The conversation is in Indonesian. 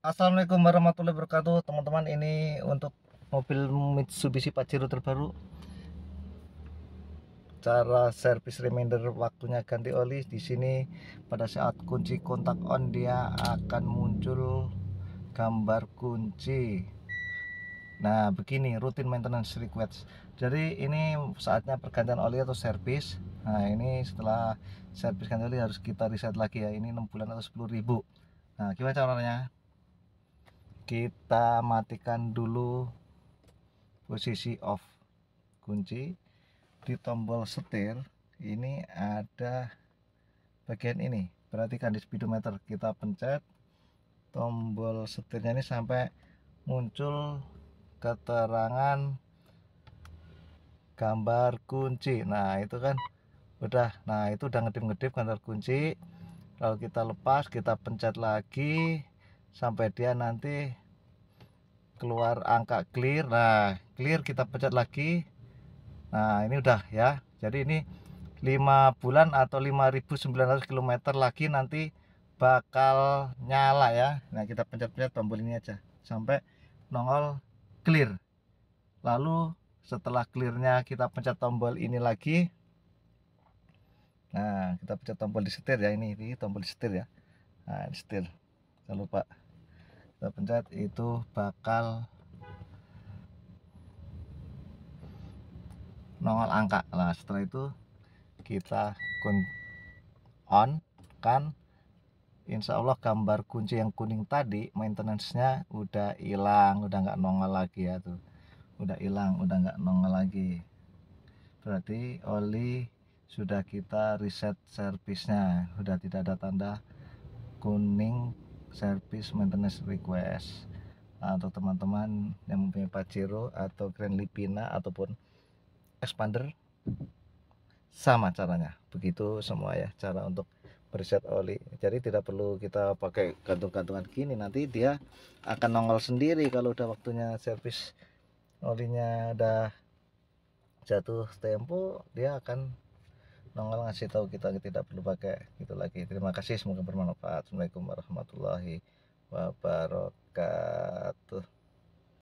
Assalamualaikum warahmatullahi wabarakatuh teman-teman ini untuk mobil Mitsubishi Pajero terbaru cara servis reminder waktunya ganti oli di sini pada saat kunci kontak on dia akan muncul gambar kunci nah begini rutin maintenance request jadi ini saatnya pergantian oli atau servis nah ini setelah servis ganti oli harus kita reset lagi ya ini 6 bulan atau 10 ribu nah gimana caranya kita matikan dulu posisi off kunci di tombol setir ini ada bagian ini perhatikan di speedometer kita pencet tombol setirnya ini sampai muncul keterangan gambar kunci nah itu kan udah nah itu udah ngedip-ngedip gambar kunci lalu kita lepas kita pencet lagi sampai dia nanti keluar angka clear nah clear kita pencet lagi nah ini udah ya jadi ini 5 bulan atau 5900 km lagi nanti bakal nyala ya nah kita pencet-pencet tombol ini aja sampai nongol clear lalu setelah clearnya kita pencet tombol ini lagi nah kita pencet tombol di setir ya ini, ini tombol di setir ya nah di setir jangan lupa kita pencet itu bakal nongol angka nah setelah itu kita on kan Insya Allah gambar kunci yang kuning tadi maintenance-nya udah hilang udah nggak nongol lagi ya tuh udah hilang udah nggak nongol lagi berarti oli sudah kita reset servisnya sudah tidak ada tanda kuning service maintenance request nah, teman-teman yang mempunyai Pajero atau Grand Lipina ataupun expander sama caranya begitu semua ya cara untuk berset oli jadi tidak perlu kita pakai gantung-gantungan gini nanti dia akan nongol sendiri kalau udah waktunya servis olinya udah jatuh tempo dia akan nongol ngasih tahu kita tidak perlu pakai gitu lagi terima kasih semoga bermanfaat assalamualaikum warahmatullahi wabarakatuh